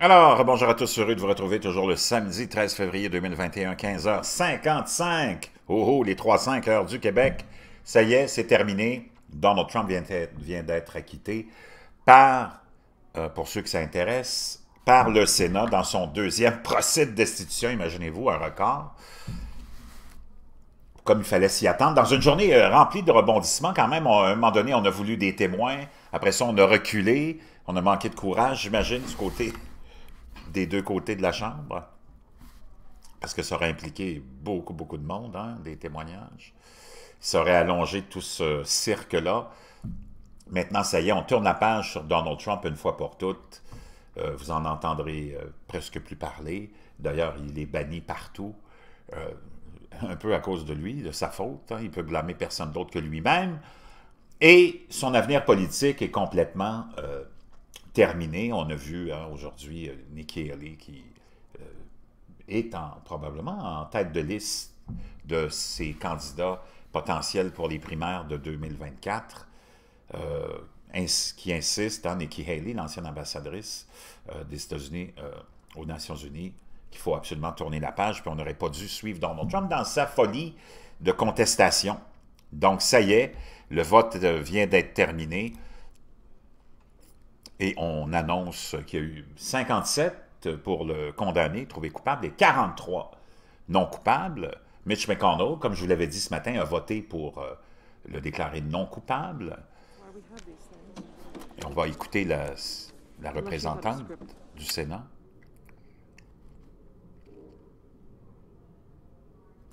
Alors, bonjour à tous, heureux de vous retrouver toujours le samedi 13 février 2021, 15h55. Oh oh, les 3-5 heures du Québec. Ça y est, c'est terminé. Donald Trump vient d'être acquitté par, euh, pour ceux qui intéresse, par le Sénat dans son deuxième procès de destitution, imaginez-vous, un record. Comme il fallait s'y attendre. Dans une journée euh, remplie de rebondissements, quand même, à un moment donné, on a voulu des témoins. Après ça, on a reculé. On a manqué de courage, j'imagine, du côté des deux côtés de la Chambre, parce que ça aurait impliqué beaucoup, beaucoup de monde, hein, des témoignages. Ça aurait allongé tout ce cirque-là. Maintenant, ça y est, on tourne la page sur Donald Trump une fois pour toutes. Euh, vous en entendrez euh, presque plus parler. D'ailleurs, il est banni partout, euh, un peu à cause de lui, de sa faute. Hein. Il peut blâmer personne d'autre que lui-même. Et son avenir politique est complètement terminé. On a vu hein, aujourd'hui euh, Nikki Haley qui euh, est probablement en tête de liste de ses candidats potentiels pour les primaires de 2024, euh, qui insiste, hein, Nikki Haley, l'ancienne ambassadrice des États-Unis aux Nations Unies, qu'il faut absolument tourner la page, puis on n'aurait pas dû suivre Donald Trump dans sa folie de contestation. Donc, ça y est, le vote vient d'être terminé. Et on annonce qu'il y a eu 57 pour le condamner, trouver coupable, et 43 non coupables. Mitch McConnell, comme je vous l'avais dit ce matin, a voté pour euh, le déclarer non coupable. Et on va écouter la, la représentante du Sénat.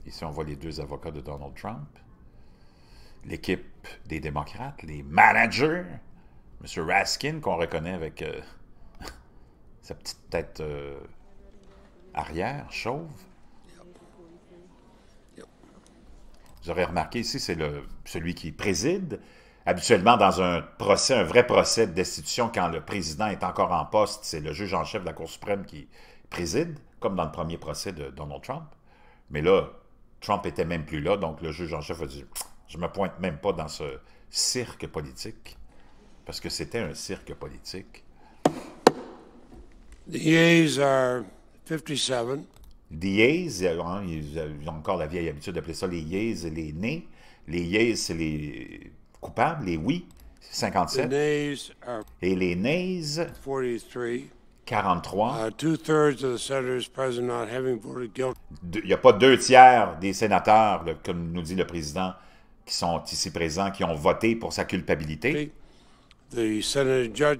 Ici, on voit les deux avocats de Donald Trump, l'équipe des démocrates, les managers Monsieur Raskin, qu'on reconnaît avec euh, sa petite tête euh, arrière, chauve. Vous aurez remarqué ici, c'est celui qui préside. Habituellement, dans un procès, un vrai procès de destitution, quand le président est encore en poste, c'est le juge en chef de la Cour suprême qui préside, comme dans le premier procès de Donald Trump. Mais là, Trump était même plus là, donc le juge en chef a dit « Je me pointe même pas dans ce cirque politique » parce que c'était un cirque politique. Les yeas are 57. The yeas, euh, hein, euh, ils, ont encore la vieille habitude d'appeler ça les yeas, les nés. Les yeas, c'est les coupables, les oui, 57. Et les nays, 43. 43. Il n'y a pas deux tiers des sénateurs, comme nous dit le président, qui sont ici présents, qui ont voté pour sa culpabilité. Donc, ça veut dire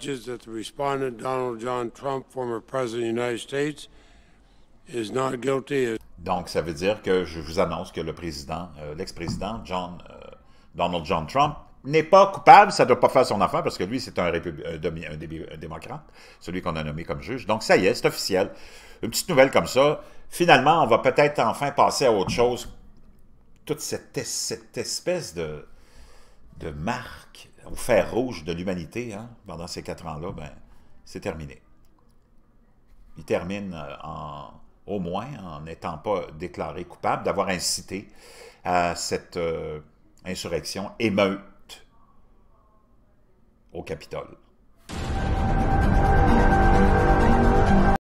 que je vous annonce que le président, euh, l'ex-président John, euh, Donald John Trump n'est pas coupable, ça ne doit pas faire son affaire parce que lui, c'est un, un, démocrate, celui qu'on a nommé comme juge. Donc, ça y est, c'est officiel. Une petite nouvelle comme ça. Finalement, on va peut-être enfin passer à autre chose. Toute cette, cette espèce de, de marque au fer rouge de l'humanité hein, pendant ces quatre ans-là, ben, c'est terminé. Il termine euh, en, au moins en n'étant pas déclaré coupable d'avoir incité à cette euh, insurrection, émeute au Capitole.